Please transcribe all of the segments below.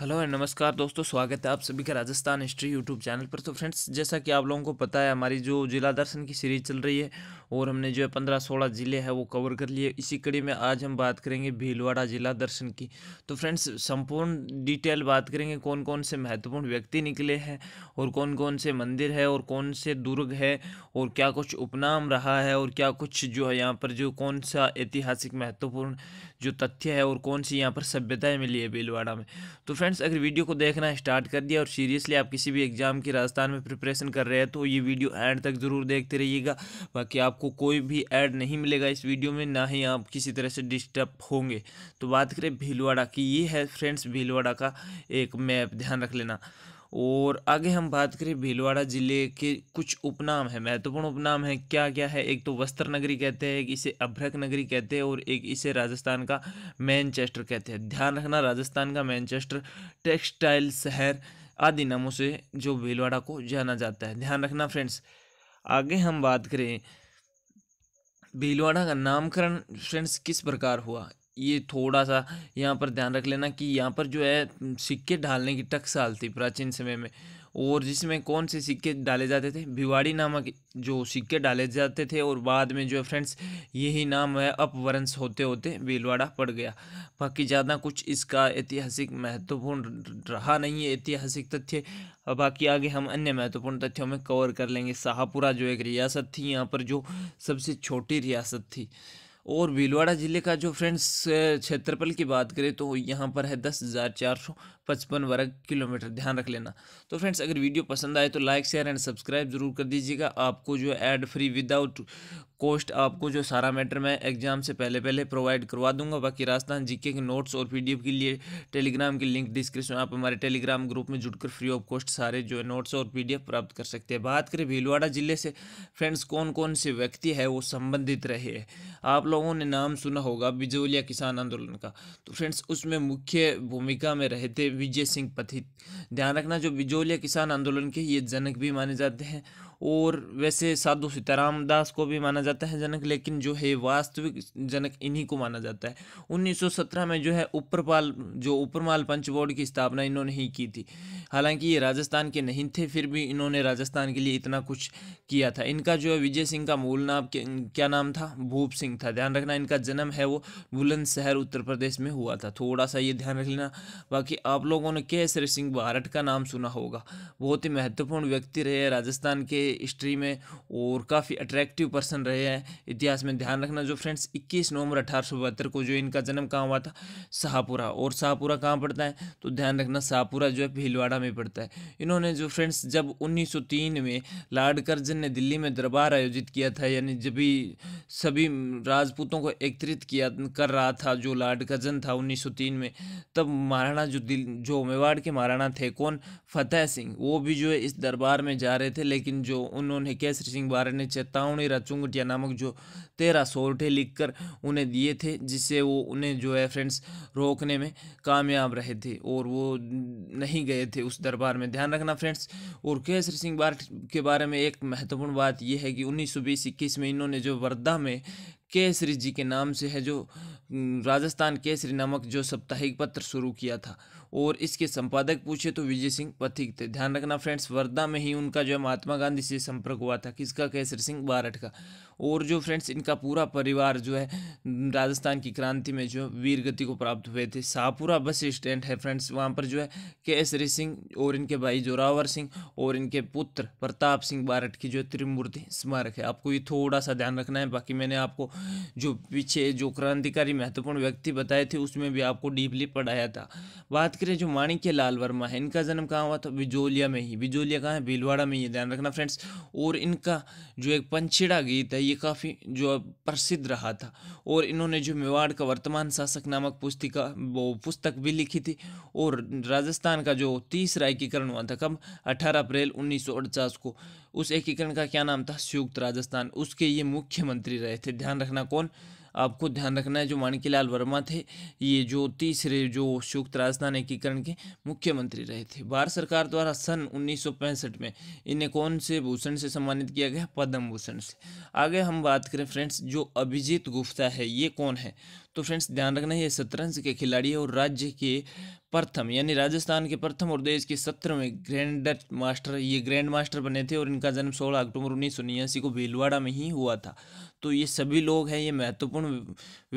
Hello and नमस्कार दोस्तों स्वागत है आप सभी का राजस्थान हिस्ट्री यूट्यूब चैनल पर तो फ्रेंड्स जैसा कि आप लोगों को पता है हमारी जो जिला दर्शन की सीरीज चल रही है और हमने जो है पंद्रह सोलह ज़िले हैं वो कवर कर लिए इसी कड़ी में आज हम बात करेंगे भीलवाड़ा जिला दर्शन की तो फ्रेंड्स संपूर्ण डिटेल बात करेंगे कौन कौन से महत्वपूर्ण व्यक्ति निकले हैं और कौन कौन से मंदिर है और कौन से दुर्ग है और क्या कुछ उपनाम रहा है और क्या कुछ जो है यहाँ पर जो कौन सा ऐतिहासिक महत्वपूर्ण जो तथ्य है और कौन सी यहाँ पर सभ्यताएँ मिली है भीलवाड़ा में तो फ्रेंड्स अगर वीडियो को देखना स्टार्ट कर दिया और सीरियसली आप किसी भी एग्ज़ाम की राजस्थान में प्रिपरेशन कर रहे हैं तो ये वीडियो एंड तक ज़रूर देखते रहिएगा बाकी आपको कोई भी ऐड नहीं मिलेगा इस वीडियो में ना ही आप किसी तरह से डिस्टर्ब होंगे तो बात करें भीलवाड़ा की ये है फ्रेंड्स भीलवाड़ा का एक मैप ध्यान रख लेना और आगे हम बात करें भीलवाड़ा ज़िले के कुछ उपनाम है महत्वपूर्ण उपनाम है क्या क्या है एक तो वस्त्र नगरी कहते हैं एक इसे अभ्रक नगरी कहते हैं और एक इसे राजस्थान का मैनचेस्टर कहते हैं ध्यान रखना राजस्थान का मैनचेस्टर टेक्सटाइल शहर आदि नामों से जो भीलवाड़ा को जाना जाता है ध्यान रखना फ्रेंड्स आगे हम बात करें भीलवाड़ा का नामकरण फ्रेंड्स किस प्रकार हुआ ये थोड़ा सा यहाँ पर ध्यान रख लेना कि यहाँ पर जो है सिक्के ढालने की टकसाल थी प्राचीन समय में और जिसमें कौन से सिक्के डाले जाते थे भिवाड़ी नामक जो सिक्के डाले जाते थे और बाद में जो है फ्रेंड्स यही नाम है अपवरंश होते होते भीलवाड़ा पड़ गया बाकी ज़्यादा कुछ इसका ऐतिहासिक महत्वपूर्ण रहा नहीं है ऐतिहासिक तथ्य बाकी आगे हम अन्य महत्वपूर्ण तथ्यों में कवर कर लेंगे शाहपुरा जो एक रियासत थी यहाँ पर जो सबसे छोटी रियासत थी और भीलवाड़ा ज़िले का जो फ्रेंड्स क्षेत्रफल की बात करें तो यहाँ पर है दस हज़ार चार सौ पचपन वर्ग किलोमीटर ध्यान रख लेना तो फ्रेंड्स अगर वीडियो पसंद आए तो लाइक शेयर एंड सब्सक्राइब जरूर कर दीजिएगा आपको जो एड फ्री विदाउट कॉस्ट आपको जो सारा मैटर मैं एग्जाम से पहले पहले प्रोवाइड करवा दूंगा बाकी राजस्थान जीके के नोट्स और पीडीएफ के लिए टेलीग्राम की लिंक डिस्क्रिप्शन आप हमारे टेलीग्राम ग्रुप में जुड़कर फ्री ऑफ कॉस्ट सारे जो है नोट्स और पीडीएफ प्राप्त कर सकते हैं बात करें भीलवाड़ा जिले से फ्रेंड्स कौन कौन से व्यक्ति है वो संबंधित रहे आप लोगों ने नाम सुना होगा बिजोलिया किसान आंदोलन का तो फ्रेंड्स उसमें मुख्य भूमिका में रहे थे विजय सिंह पथित ध्यान रखना जो बिजोलिया किसान आंदोलन के ये जनक भी माने जाते हैं और वैसे साधु सीताराम दास को भी माना जाता है जनक लेकिन जो है वास्तविक जनक इन्हीं को माना जाता है 1917 में जो है ऊपरपाल जो ऊपरमाल पंच बोर्ड की स्थापना इन्होंने ही की थी हालांकि ये राजस्थान के नहीं थे फिर भी इन्होंने राजस्थान के लिए इतना कुछ किया था इनका जो है विजय सिंह का मूल नाम क्या नाम था भूप सिंह था ध्यान रखना इनका जन्म है वो बुलंदशहर उत्तर प्रदेश में हुआ था थोड़ा सा ये ध्यान रख लेना बाकी आप लोगों ने केसरी सिंह भारत का नाम सुना होगा बहुत ही महत्वपूर्ण व्यक्ति रहे राजस्थान के हिस्ट्री में और काफ़ी अट्रैक्टिव पर्सन रहे हैं इतिहास में ध्यान रखना जो फ्रेंड्स 21 नवंबर अठारह को जो इनका जन्म कहाँ हुआ था शाहपुरा और शाहपुरा कहाँ पड़ता है तो ध्यान रखना शाहपुरा जो है भीलवाड़ा में पड़ता है इन्होंने जो फ्रेंड्स जब उन्नीस में लॉर्ड कर्जन ने दिल्ली में दरबार आयोजित किया था यानी जब भी सभी राजपूतों को एकत्रित किया कर रहा था जो लॉर्ड कर्जन था उन्नीस में तब महाराणा जो दिल जो मेवाड़ के महाराणा थे कौन फतेह सिंह वो भी जो है इस दरबार में जा रहे थे लेकिन जो जो उन्होंने केसरी सिंह बारे ने चेतावनी रचुंगटिया नामक जो तेरह सोरठे लिखकर उन्हें दिए थे जिससे वो उन्हें जो है फ्रेंड्स रोकने में कामयाब रहे थे और वो नहीं गए थे उस दरबार में ध्यान रखना फ्रेंड्स और केसरी सिंह बार के बारे में एक महत्वपूर्ण बात यह है कि उन्नीस सौ बीस इक्कीस में इन्होंने जो वर्धा में केसरी जी के नाम से है जो राजस्थान केसरी नामक जो साप्ताहिक पत्र शुरू किया था और इसके संपादक पूछे तो विजय सिंह पथिक थे ध्यान रखना फ्रेंड्स वर्धा में ही उनका जो है महात्मा गांधी से संपर्क हुआ था किसका केसरी सिंह बारठ का और जो फ्रेंड्स इनका पूरा परिवार जो है राजस्थान की क्रांति में जो वीर गति को प्राप्त हुए थे शाहपुरा बस स्टैंड है फ्रेंड्स वहाँ पर जो है के एस सिंह और इनके भाई जोरावर सिंह और इनके पुत्र प्रताप सिंह बारट की जो त्रिमूर्ति स्मारक है आपको ये थोड़ा सा ध्यान रखना है बाकी मैंने आपको जो पीछे जो क्रांतिकारी महत्वपूर्ण व्यक्ति बताए थे उसमें भी आपको डीपली पढ़ाया था बात करें जो माणिक्य लाल वर्मा है इनका जन्म कहाँ हुआ था बिजोलिया में ही बिजोलिया कहाँ है भीलवाड़ा में ये ध्यान रखना फ्रेंड्स और इनका जो एक पंछिड़ा गीत है ये काफ़ी जो प्रसिद्ध रहा था और इन्होंने जो मेवाड़ का वर्तमान शासक नामक पुस्तिका वो पुस्तक भी लिखी थी और राजस्थान का जो तीसरा एकीकरण हुआ था कब अठारह अप्रैल उन्नीस को उस एकीकरण का क्या नाम था संयुक्त राजस्थान उसके ये मुख्यमंत्री रहे थे ध्यान रखना कौन आपको ध्यान रखना है जो माणकीलाल वर्मा थे ये जो तीसरे जो संयुक्त राजस्थान एकीकरण के मुख्यमंत्री रहे थे भारत सरकार द्वारा सन उन्नीस में इन्हें कौन से भूषण से सम्मानित किया गया पद्म भूषण से आगे हम बात करें फ्रेंड्स जो अभिजीत गुप्ता है ये कौन है तो फ्रेंड्स ध्यान रखना ये शतरंज के खिलाड़ी है और राज्य के प्रथम यानी राजस्थान के प्रथम और देश के सत्रहवें ग्रैंड मास्टर ये ग्रैंड मास्टर बने थे और इनका जन्म 16 अक्टूबर उन्नीस को भीलवाड़ा में ही हुआ था तो ये सभी लोग हैं ये महत्वपूर्ण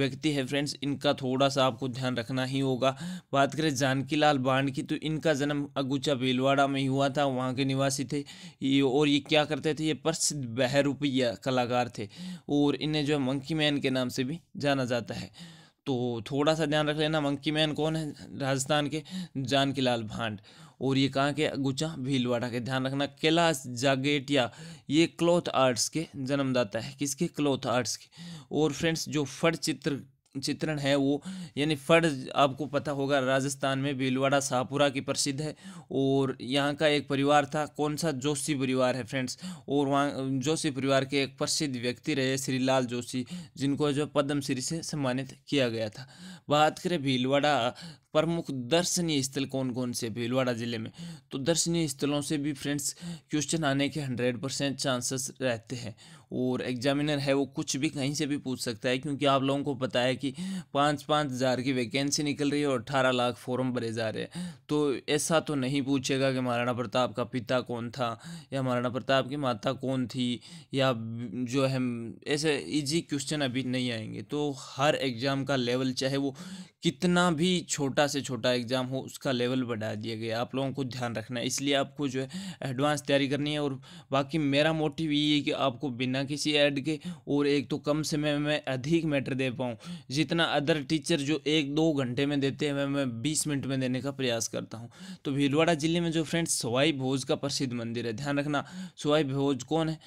व्यक्ति है फ्रेंड्स इनका थोड़ा सा आपको ध्यान रखना ही होगा बात करें जानकी लाल बांड की तो इनका जन्म अगुचा बेलवाड़ा में ही हुआ था वहाँ के निवासी थे ये और ये क्या करते थे ये प्रसिद्ध बहरूपिया कलाकार थे और इन्हें जो है मंकी मैन के नाम से भी जाना जाता है तो थोड़ा सा ध्यान रख लेना मंकी मैन कौन है राजस्थान के जानकी लाल भांड और ये कहाँ के गुचा भीलवाड़ा के ध्यान रखना कैलाश जागेटिया ये क्लॉथ आर्ट्स के जन्मदाता है किसके क्लॉथ आर्ट्स के और फ्रेंड्स जो फट चित्र चित्रण है वो यानी फर्ड आपको पता होगा राजस्थान में भीलवाड़ा शाहपुरा की प्रसिद्ध है और यहाँ का एक परिवार था कौन सा जोशी परिवार है फ्रेंड्स और वहाँ जोशी परिवार के एक प्रसिद्ध व्यक्ति रहे श्रीलाल जोशी जिनको जो पद्मश्री से सम्मानित किया गया था बात करें भीलवाड़ा प्रमुख दर्शनीय स्थल कौन कौन से भीलवाड़ा ज़िले में तो दर्शनीय स्थलों से भी फ्रेंड्स क्वेश्चन आने के हंड्रेड परसेंट चांसेस रहते हैं और एग्जामिनर है वो कुछ भी कहीं से भी पूछ सकता है क्योंकि आप लोगों को पता है कि पाँच पाँच हज़ार की वैकेंसी निकल रही है और अठारह लाख फॉर्म भरे जा रहे हैं तो ऐसा तो नहीं पूछेगा कि महाराणा प्रताप का पिता कौन था या महाराणा प्रताप की माता कौन थी या जो है ऐसे ईजी क्वेश्चन अभी नहीं आएंगे तो हर एग्ज़ाम का लेवल चाहे वो कितना भी छोटा छोटा से छोटा एग्ज़ाम हो उसका लेवल बढ़ा दिया गया आप लोगों को ध्यान रखना है इसलिए आपको जो है एडवांस तैयारी करनी है और बाकी मेरा मोटिव ये है कि आपको बिना किसी ऐड के और एक तो कम समय में अधिक मैटर दे पाऊँ जितना अदर टीचर जो एक दो घंटे में देते हैं मैं मैं बीस मिनट में देने का प्रयास करता हूँ तो भीलवाड़ा ज़िले में जो फ्रेंड्स सवाई भोज का प्रसिद्ध मंदिर है ध्यान रखना सवाई भोज कौन है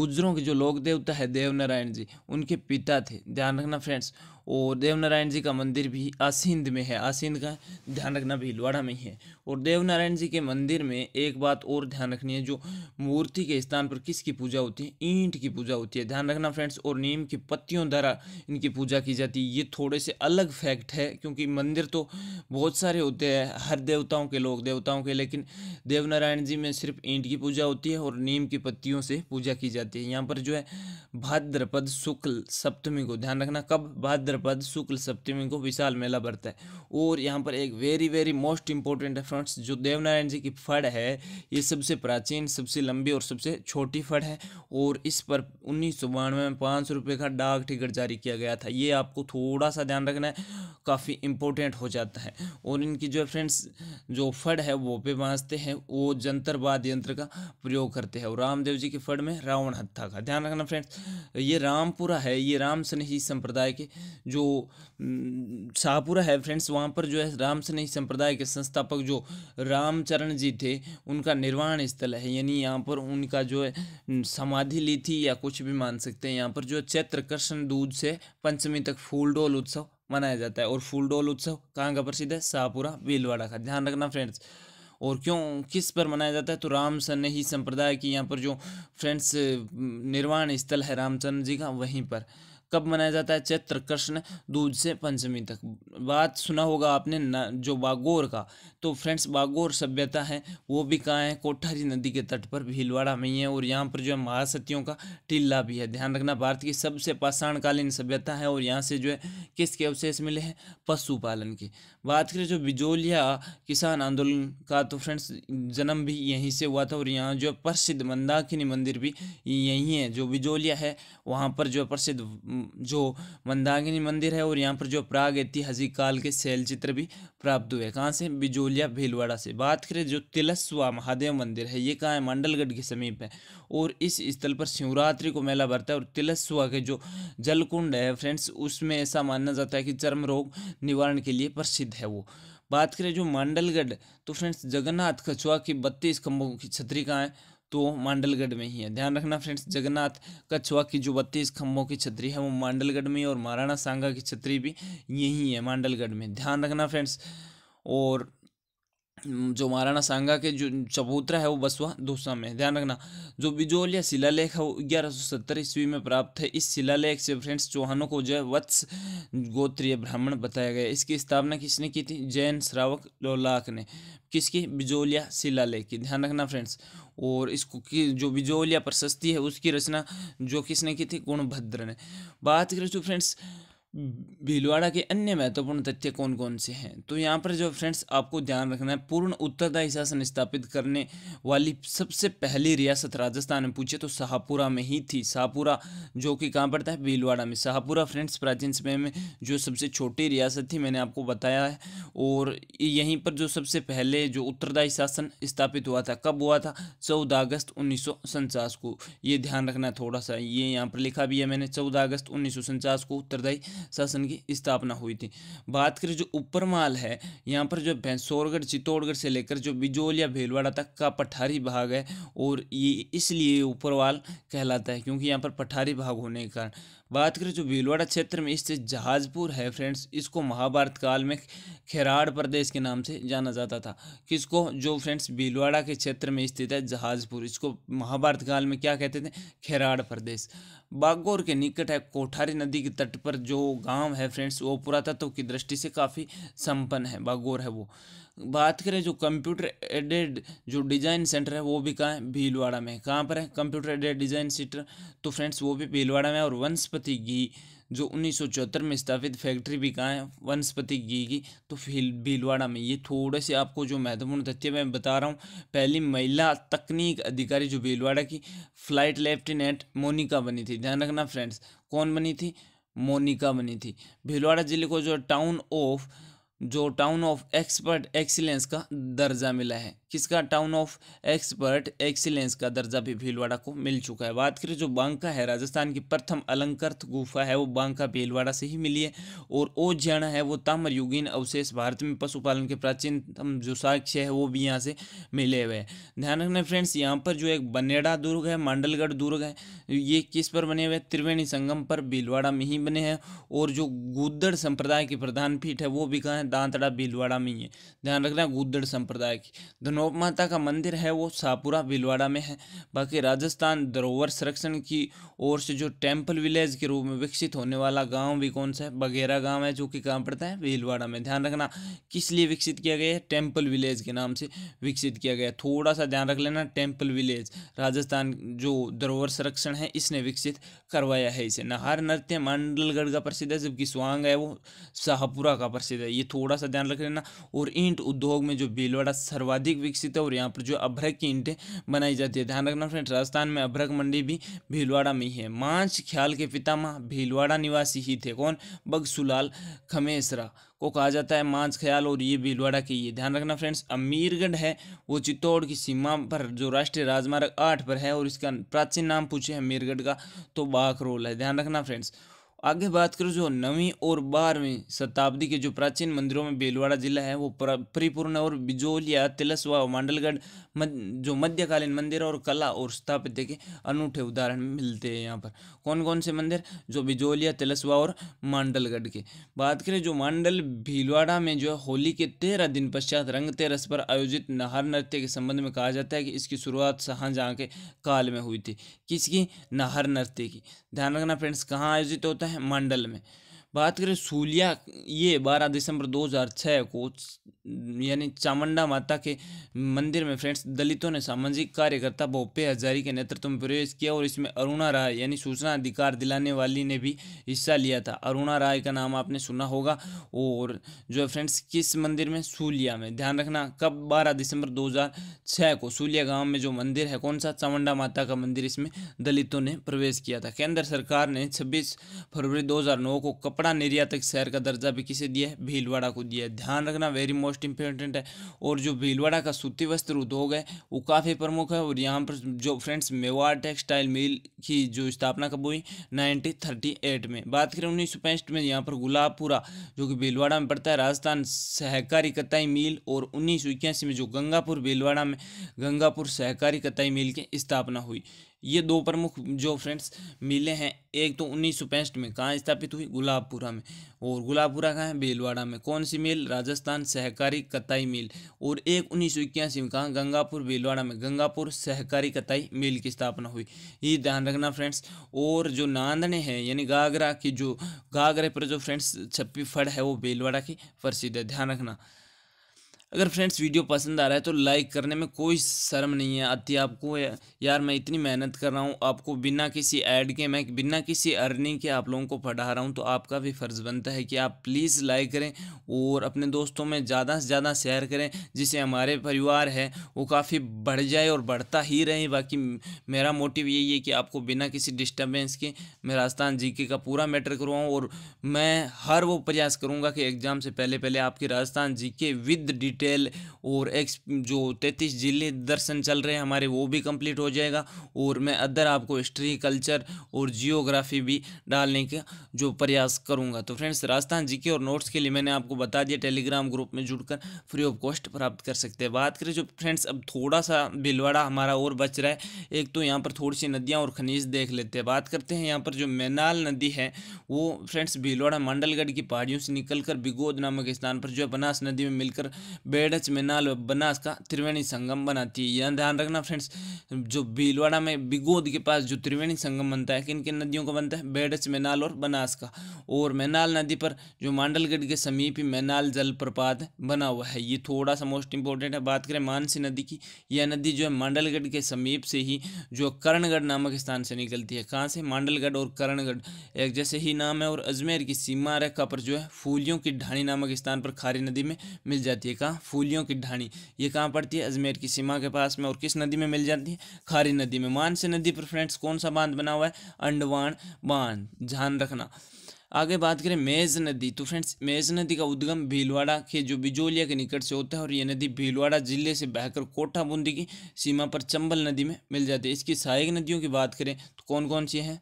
गुजरों के जो लोक देवता है देव नारायण जी उनके पिता थे ध्यान रखना फ्रेंड्स और देवनारायण जी का मंदिर भी आसिंद में है आसिंद का ध्यान रखना भीलवाड़ा में ही है और देवनारायण जी के मंदिर में एक बात और ध्यान रखनी है जो मूर्ति के स्थान पर किसकी पूजा होती है ईंट की पूजा होती है ध्यान रखना फ्रेंड्स और नीम की पत्तियों द्वारा इनकी पूजा की जाती है ये थोड़े से अलग फैक्ट है क्योंकि मंदिर तो बहुत सारे होते हैं हर देवताओं के लोग देवताओं के लेकिन देवनारायण जी में सिर्फ ईंट की पूजा होती है और नीम की पत्तियों से पूजा की जाती है यहाँ पर जो है भाद्रपद शुक्ल सप्तमी को ध्यान रखना कब भाद्र भाद्रपद शुक्ल सप्तमी को विशाल मेला भरता है और यहाँ पर एक वेरी वेरी मोस्ट इंपॉर्टेंट है फ्रेंड्स जो देवनारायण जी की फड़ है ये सबसे प्राचीन सबसे लंबी और सबसे छोटी फड़ है और इस पर उन्नीस में पाँच सौ रुपये का डाक टिकट जारी किया गया था ये आपको थोड़ा सा ध्यान रखना है काफ़ी इंपॉर्टेंट हो जाता है और इनकी जो फ्रेंड्स जो फड़ है वो पे बाँसते हैं वो जंतरवाद यंत्र का प्रयोग करते हैं और रामदेव जी की फड़ में रावण हत्था का ध्यान रखना फ्रेंड्स ये रामपुरा है ये राम सनेही संप्रदाय के जो हम्म, शाहपुरा है फ्रेंड्स वहाँ पर जो है राम सनई संप्रदाय के संस्थापक जो रामचरण जी थे उनका निर्वाण स्थल है यानी यहाँ पर उनका जो है हम्म, समाधि ली थी या कुछ भी मान सकते हैं यहाँ पर जो चैत्र कृष्ण दूध से पंचमी तक फूलडोल उत्सव मनाया जाता है और फूलडोल उत्सव कहाँ का प्रसिद्ध है शाहपुरा भीलवाड़ा का ध्यान रखना फ्रेंड्स और क्यों किस पर मनाया जाता है तो राम सन्नही संप्रदाय की यहाँ पर जो फ्रेंड्स हम्म, निर्वाण स्थल है रामचंद्र जी का वहीं पर कब मनाया जाता है चैत्र कृष्ण दूध से पंचमी तक बात सुना होगा आपने न, जो बागोर का तो फ्रेंड्स बागोर सभ्यता है वो भी कहाँ है कोठारी नदी के तट पर भीलवाड़ा में ही है और यहाँ पर जो है महासतियों का टीला भी है ध्यान रखना भारत की सबसे पाषाणकालीन सभ्यता है और यहाँ से जो है किसके अवशेष मिले हैं पशुपालन के बात करें जो बिजोलिया किसान आंदोलन का तो फ्रेंड्स जन्म भी यहीं से हुआ था और यहाँ जो प्रसिद्ध मंदाकिनी मंदिर भी यहीं है जो बिजोलिया है वहाँ पर जो प्रसिद्ध जो मंदागिनी मंदिर है और यहाँ पर जो प्राग ऐतिहासिक काल के शैल चित्र भी प्राप्त हुए कहाँ से बिजोलिया भीलवाड़ा से बात करें जो तिलस्वा महादेव मंदिर है ये कहाँ है मंडलगढ़ के समीप है और इस स्थल पर शिवरात्रि को मेला भरता है और तिलस्वा के जो जलकुंड है फ्रेंड्स उसमें ऐसा माना जाता है कि चर्म रोग निवारण के लिए प्रसिद्ध है वो बात करें जो मंडलगढ़ तो फ्रेंड्स जगन्नाथ कछुआ की बत्तीस खम्भों की छतरी कहाँ है तो मांडलगढ़ में ही है ध्यान रखना फ्रेंड्स जगन्नाथ कछुआ की जो बत्तीस खम्भों की छतरी है वो मांडलगढ़ में और महाराणा सांगा की छतरी भी यही है मांडलगढ़ में ध्यान रखना फ्रेंड्स और जो महाराणा सांगा के जो चबूतरा है वो बसवा दूसरा में ध्यान रखना जो बिजोलिया शिलालेख है वो ग्यारह सौ सत्तर ईस्वी में प्राप्त है इस शिलालेख से फ्रेंड्स चौहानों को जो है वत्स गोत्रीय ब्राह्मण बताया गया इसकी स्थापना किसने की थी जैन श्रावक लोलाक ने किसकी बिजोलिया शिलालेख की ध्यान रखना फ्रेंड्स और इसको की जो बिजोलिया प्रशस्ति है उसकी रचना जो किसने की थी गुणभद्र ने बात करें तो फ्रेंड्स हम्म। भीलवाड़ा के अन्य महत्वपूर्ण तथ्य कौन कौन से हैं तो यहाँ पर जो फ्रेंड्स आपको ध्यान रखना है पूर्ण उत्तरदायी शासन स्थापित करने वाली सबसे पहली रियासत राजस्थान में पूछे तो शाहपुरा में ही थी शाहपुरा जो कि कहाँ पड़ता है भीलवाड़ा में शाहपुरा फ्रेंड्स प्राचीन समय में जो सबसे छोटी रियासत थी मैंने आपको बताया है और यहीं पर जो सबसे पहले जो उत्तरदायी शासन स्थापित हुआ था कब हुआ था चौदह अगस्त उन्नीस को ये ध्यान रखना है थोड़ा सा ये यहाँ पर लिखा भी है मैंने चौदह अगस्त उन्नीस को उत्तरदायी शासन की स्थापना हुई थी बात करें जो माल है यहाँ पर जो भैंसौरगढ़ चित्तौड़गढ़ से लेकर जो बिजोल या भीलवाड़ा तक का पठारी भाग है और ये इसलिए ऊपरवाल कहलाता है क्योंकि यहाँ पर पठारी भाग होने के कारण बात करें जो भीलवाड़ा क्षेत्र में स्थित जहाजपुर है फ्रेंड्स इसको महाभारत काल में खेराड़ प्रदेश के नाम से जाना जाता था किसको जो फ्रेंड्स भीलवाड़ा के क्षेत्र में स्थित है जहाजपुर इसको महाभारत काल में क्या कहते थे खेराड़ प्रदेश बागौर के निकट है कोठारी नदी के तट पर जो गांव है फ्रेंड्स वो पुरातत्व तो की दृष्टि से काफ़ी संपन्न है बागौर है वो बात करें जो कंप्यूटर एडेड जो डिज़ाइन सेंटर है वो भी कहाँ है भीलवाड़ा में कहाँ पर है कंप्यूटर एडेड डिज़ाइन सेंटर तो फ्रेंड्स वो भी भीलवाड़ा में और वनस्पति घी जो उन्नीस में स्थापित फैक्ट्री भी कहाँ है वनस्पति घी की तो भीलवाड़ा में ये थोड़े से आपको जो महत्वपूर्ण तथ्य मैं बता रहा हूँ पहली महिला तकनीक अधिकारी जो भीलवाड़ा की फ्लाइट लेफ्टिनेंट मोनिका बनी थी ध्यान रखना फ्रेंड्स कौन बनी थी मोनिका बनी थी भीलवाड़ा जिले को जो टाउन ऑफ जो टाउन ऑफ एक्सपर्ट एक्सीलेंस का दर्जा मिला है किसका टाउन ऑफ एक्सपर्ट एक्सीलेंस का दर्जा भी भीलवाड़ा को मिल चुका है बात करें जो बांका है राजस्थान की प्रथम अलंकृत गुफा है वो बांका भीलवाड़ा से ही मिली है और ओ ओझियाणा है वो ताम्र युगीन अवशेष भारत में पशुपालन के प्राचीनतम जो साक्ष्य है वो भी यहाँ से मिले हुए हैं ध्यान रखना फ्रेंड्स यहाँ पर जो एक बनेड़ा दुर्ग है मांडलगढ़ दुर्ग है ये किस पर बने हुए हैं त्रिवेणी संगम पर भीलवाड़ा में ही बने हैं और जो गुद्दड़ संप्रदाय की प्रधान पीठ है वो भी कहाँ है दांतड़ा भीलवाड़ा में ही है ध्यान रखना गुद्दड़ संप्रदाय की नौ माता का मंदिर है वो सापुरा भीलवाड़ा में है बाकी राजस्थान धरोवर संरक्षण की ओर से जो टेम्पल विलेज के रूप में विकसित होने वाला गांव भी कौन सा है बघेरा गांव है जो कि कहाँ पड़ता है भीलवाड़ा में ध्यान रखना किस लिए विकसित किया गया है टेम्पल विलेज के नाम से विकसित किया गया थोड़ा सा ध्यान रख लेना टेम्पल विलेज राजस्थान जो धरोवर संरक्षण है इसने विकसित करवाया है इसे नहार नृत्य मंडलगढ़ का प्रसिद्ध है जबकि स्वांग है वो शाहपुरा का प्रसिद्ध है ये थोड़ा सा ध्यान रख लेना और ईंट उद्योग में जो भीलवाड़ा सर्वाधिक विकसित है और यहाँ पर जो अभ्रक की ईंटें बनाई जाती है ध्यान रखना फ्रेंड राजस्थान में अभ्रक मंडी भी भीलवाड़ा में ही है मांच ख्याल के पितामह भीलवाड़ा निवासी ही थे कौन बगसुलाल खमेसरा को कहा जाता है मांझ ख्याल और ये भीलवाड़ा के ये ध्यान रखना फ्रेंड्स अमीरगढ़ है वो चित्तौड़ की सीमा पर जो राष्ट्रीय राजमार्ग आठ पर है और इसका प्राचीन नाम पूछे अमीरगढ़ का तो बाखरोल है ध्यान रखना फ्रेंड्स आगे बात करो जो नवीं और बारहवीं शताब्दी के जो प्राचीन मंदिरों में बेलवाड़ा जिला है वो परिपूर्ण और बिजोलिया तिलसवा मांडलगढ़ मद, जो मध्यकालीन मंदिर और कला और स्थापित्य के अनूठे उदाहरण मिलते हैं यहाँ पर कौन कौन से मंदिर जो बिजोलिया तिलसवा और मांडलगढ़ के बात करें जो मांडल भीलवाड़ा में जो है होली के तेरह दिन पश्चात रंग तेरस पर आयोजित नहार नृत्य के संबंध में कहा जाता है कि इसकी शुरुआत शाहजहाँ के काल में हुई थी किसकी नहर नृत्य की ध्यान रखना फ्रेंड्स कहाँ आयोजित होता है है मंडल में बात करें सूलिया ये 12 दिसंबर 2006 को यानी चामुंडा माता के मंदिर में फ्रेंड्स दलितों ने सामाजिक कार्यकर्ता भोपे हजारी के नेतृत्व में प्रवेश किया और इसमें अरुणा राय यानी सूचना अधिकार दिलाने वाली ने भी हिस्सा लिया था अरुणा राय का नाम आपने सुना होगा और जो है फ्रेंड्स किस मंदिर में सूलिया में ध्यान रखना कब बारह दिसंबर दो को सूलिया गाँव में जो मंदिर है कौन सा चामुंडा माता का मंदिर इसमें दलितों ने प्रवेश किया था केंद्र सरकार ने छब्बीस फरवरी दो को कपड़ा भीलवाड़ा निर्यातक शहर का दर्जा भी किसे दिया है भीलवाड़ा को दिया है ध्यान रखना वेरी मोस्ट इंपॉर्टेंट है और जो भीलवाड़ा का सूती वस्त्र उद्योग है वो काफ़ी प्रमुख है और यहाँ पर जो फ्रेंड्स मेवाड़ टेक्सटाइल मिल की जो स्थापना कब हुई नाइनटीन में बात करें उन्नीस में यहाँ पर गुलाबपुरा जो कि भीलवाड़ा में पड़ता है राजस्थान सहकारी कताई मिल और उन्नीस में जो गंगापुर भीलवाड़ा में गंगापुर सहकारी कताई मिल की स्थापना हुई ये दो प्रमुख जो फ्रेंड्स मिले हैं एक तो उन्नीस में कहाँ स्थापित हुई गुलाबपुरा में और गुलाबपुरा कहाँ है बेलवाड़ा में कौन सी मिल राजस्थान सहकारी कताई मिल और एक उन्नीस में कहाँ गंगापुर बेलवाड़ा में गंगापुर सहकारी कताई मिल की स्थापना हुई ये ध्यान रखना फ्रेंड्स और जो नांदने हैं यानी गागरा की जो गागरे पर जो फ्रेंड्स छप्पी फड़ है वो भीलवाड़ा की प्रसिद्ध है ध्यान रखना अगर फ्रेंड्स वीडियो पसंद आ रहा है तो लाइक करने में कोई शर्म नहीं है अति आपको यार मैं इतनी मेहनत कर रहा हूँ आपको बिना किसी ऐड के मैं बिना किसी अर्निंग के आप लोगों को पढ़ा रहा हूँ तो आपका भी फ़र्ज़ बनता है कि आप प्लीज़ लाइक करें और अपने दोस्तों में ज़्यादा से ज़्यादा शेयर करें जिससे हमारे परिवार है वो काफ़ी बढ़ जाए और बढ़ता ही रहे बाकी मेरा मोटिव यही है कि आपको बिना किसी डिस्टर्बेंस के मैं राजस्थान जी का पूरा मैटर करवाऊँ और मैं हर वो प्रयास करूँगा कि एग्ज़ाम से पहले पहले आपके राजस्थान जी के विद डिटेल और एक्स जो तैतीस जिले दर्शन चल रहे हैं हमारे वो भी कंप्लीट हो जाएगा और मैं अदर आपको हिस्ट्री कल्चर और जियोग्राफी भी डालने का जो प्रयास करूँगा तो फ्रेंड्स राजस्थान जी और नोट्स के लिए मैंने आपको बता दिया टेलीग्राम ग्रुप में जुड़कर फ्री ऑफ कॉस्ट प्राप्त कर सकते हैं बात करें जो फ्रेंड्स अब थोड़ा सा बिलवाड़ा हमारा और बच रहा है एक तो यहाँ पर थोड़ी सी नदियाँ और खनिज देख लेते हैं बात करते हैं यहाँ पर जो मैनाल नदी है वो फ्रेंड्स भीलवाड़ा मंडलगढ़ की पहाड़ियों से निकलकर बिगोद नामक स्थान पर जो है बनास नदी में मिलकर बेड़च में नाल बनास का त्रिवेणी संगम बनाती है यहाँ ध्यान रखना फ्रेंड्स जो भीलवाड़ा में बिगोद के पास जो त्रिवेणी संगम बनता है किन किन नदियों का बनता है बेड़च मैनाल और बनास का और मैनाल नदी पर जो मांडलगढ़ के समीप ही मैनाल जलप्रपात बना हुआ है ये थोड़ा सा मोस्ट इंपॉर्टेंट है बात करें मानसी नदी की यह नदी जो है मांडलगढ़ के समीप से ही जो करणगढ़ नामक स्थान से निकलती है कहाँ से मांडलगढ़ और करणगढ़ एक जैसे ही नाम है और अजमेर की सीमा रेखा पर जो है फूलियों की ढाणी नामक स्थान पर खारी नदी में मिल जाती है कहाँ फूलियों की ढाणी ये कहाँ पड़ती है अजमेर की सीमा के पास में और किस नदी में मिल जाती है खारी नदी में मानसे नदी पर फ्रेंड्स कौन सा बांध बना हुआ है अंडवाण बांध ध्यान रखना आगे बात करें मेज नदी तो फ्रेंड्स मेज नदी का उद्गम भीलवाड़ा के जो बिजोलिया के निकट से होता है और ये नदी भीलवाड़ा जिले से बहकर कोटा बूंदी की सीमा पर चंबल नदी में मिल जाती है इसकी सहायक नदियों की बात करें तो कौन कौन सी हैं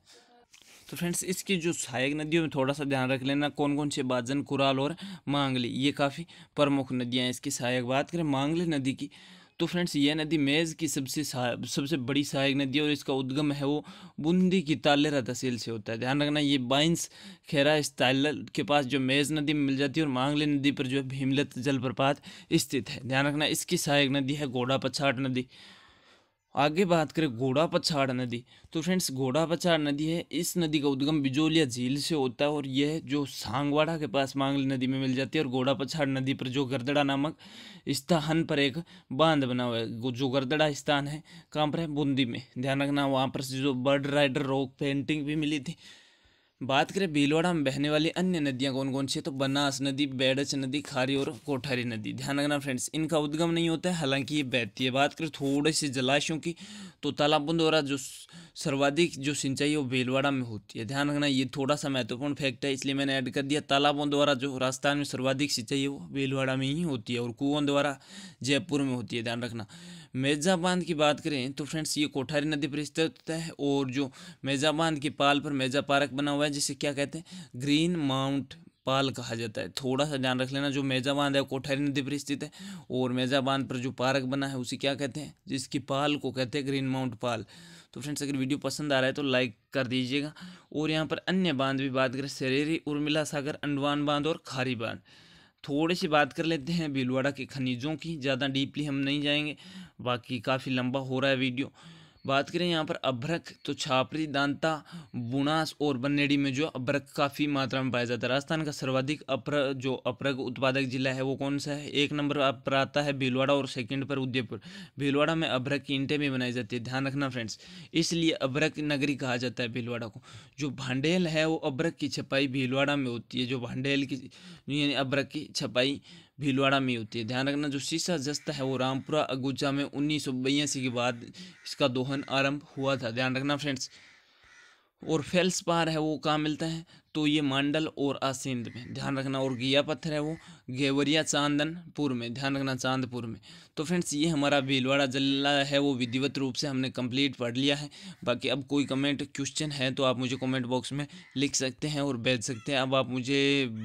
तो फ्रेंड्स इसकी जो सहायक नदियों में थोड़ा सा ध्यान रख लेना कौन कौन से बाजन कुराल और मांगली ये काफ़ी प्रमुख नदियाँ हैं इसकी सहायक बात करें मांगली नदी की तो फ्रेंड्स यह नदी मेज़ की सबसे सबसे बड़ी सहायक नदी है और इसका उद्गम है वो बूंदी की तालेरा तहसील से होता है ध्यान रखना ये बाइंस खेरा इस ताल के पास जो मेज़ नदी में मिल जाती है और मांगली नदी पर जो है भीमलत जलप्रपात स्थित है ध्यान रखना इसकी सहायक नदी है घोड़ा पछाट नदी आगे बात करें घोड़ा पछाड़ नदी तो फ्रेंड्स घोड़ा पछाड़ नदी है इस नदी का उद्गम बिजोलिया झील से होता है और यह जो सांगवाड़ा के पास मांगली नदी में मिल जाती है और घोड़ा पछाड़ नदी पर जो गर्दड़ा नामक स्थान पर एक बांध बना हुआ है जो गर्दड़ा स्थान है कहाँ पर है बूंदी में ध्यान रखना वहाँ पर जो बर्ड राइडर रॉक पेंटिंग भी मिली थी बात करें भीलवाड़ा में बहने वाली अन्य नदियां कौन कौन सी है तो बनास नदी बैडच नदी खारी और कोठारी नदी ध्यान रखना फ्रेंड्स इनका उद्गम नहीं होता है हालांकि ये बहती है बात करें थोड़े से जलाशयों की तो तालाबों द्वारा जो सर्वाधिक जो सिंचाई है वो भीलवाड़ा में होती है ध्यान रखना ये थोड़ा सा महत्वपूर्ण फैक्ट है इसलिए मैंने ऐड कर दिया तालाबों द्वारा जो राजस्थान में सर्वाधिक सिंचाई है वो भीलवाड़ा में ही होती है और कुओं द्वारा जयपुर में होती है ध्यान रखना मेजा बांध की बात करें तो फ्रेंड्स ये कोठारी नदी पर स्थित है और जो मेजा बांध के पाल पर मेजा पार्क बना हुआ है है जिसे क्या कहते हैं ग्रीन माउंट पाल कहा जाता है थोड़ा सा ध्यान रख लेना जो मेजा बांध है कोठारी नदी पर स्थित है और मेजा बांध पर जो पार्क बना है उसे क्या कहते हैं जिसकी पाल को कहते हैं ग्रीन माउंट पाल तो फ्रेंड्स अगर वीडियो पसंद आ रहा है तो लाइक कर दीजिएगा और यहाँ पर अन्य बांध भी बात करें सरेरी उर्मिला सागर अंडवान बांध और खारी बांध थोड़ी सी बात कर लेते हैं भीलवाड़ा के खनिजों की ज़्यादा डीपली हम नहीं जाएंगे बाकी काफ़ी लंबा हो रहा है वीडियो बात करें यहाँ पर अभ्रक तो छापरी दांता बुनास और बनेड़ी में जो अभ्रक काफ़ी मात्रा में पाया जाता है राजस्थान का सर्वाधिक अप्र जो अप्रक उत्पादक जिला है वो कौन सा है एक नंबर पर आता है भीलवाड़ा और सेकंड पर उदयपुर भीलवाड़ा में अभ्रक की ईंटें भी बनाई जाती है ध्यान रखना फ्रेंड्स इसलिए अभ्रक नगरी कहा जाता है भीलवाड़ा को जो भांडेल है वो अभ्रक की छपाई भीलवाड़ा में होती है जो भांडेल की यानी अभ्रक की छपाई भीलवाड़ा में होती है ध्यान रखना जो शीशा जस्ता है वो रामपुरा अगुजा में उन्नीस के बाद इसका दोहन आरंभ हुआ था ध्यान रखना फ्रेंड्स और फेल्स पार है वो कहाँ मिलता है तो ये मांडल और असिंध में ध्यान रखना और गिया पत्थर है वो गेवरिया चांदनपुर में ध्यान रखना चांदपुर में तो फ्रेंड्स ये हमारा भीलवाड़ा जिला है वो विधिवत रूप से हमने कंप्लीट पढ़ लिया है बाकी अब कोई कमेंट क्वेश्चन है तो आप मुझे कमेंट बॉक्स में लिख सकते हैं और भेज सकते हैं अब आप मुझे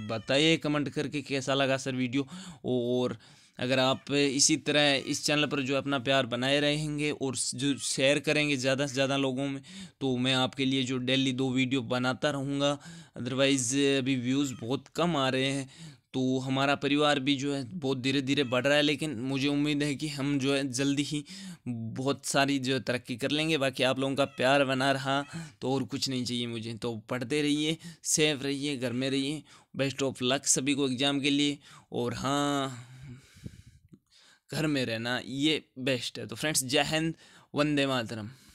बताइए कमेंट करके कैसा लगा सर वीडियो और अगर आप इसी तरह इस चैनल पर जो अपना प्यार बनाए रहेंगे और जो शेयर करेंगे ज़्यादा से ज़्यादा लोगों में तो मैं आपके लिए जो डेली दो वीडियो बनाता रहूँगा अदरवाइज़ अभी व्यूज़ बहुत कम आ रहे हैं तो हमारा परिवार भी जो है बहुत धीरे धीरे बढ़ रहा है लेकिन मुझे उम्मीद है कि हम जो है जल्दी ही बहुत सारी जो तरक्की कर लेंगे बाकी आप लोगों का प्यार बना रहा तो और कुछ नहीं चाहिए मुझे तो पढ़ते रहिए सेफ रहिए घर में रहिए बेस्ट ऑफ लक सभी को एग्ज़ाम के लिए और हाँ घर में रहना ये बेस्ट है तो फ्रेंड्स जय हिंद वंदे मातरम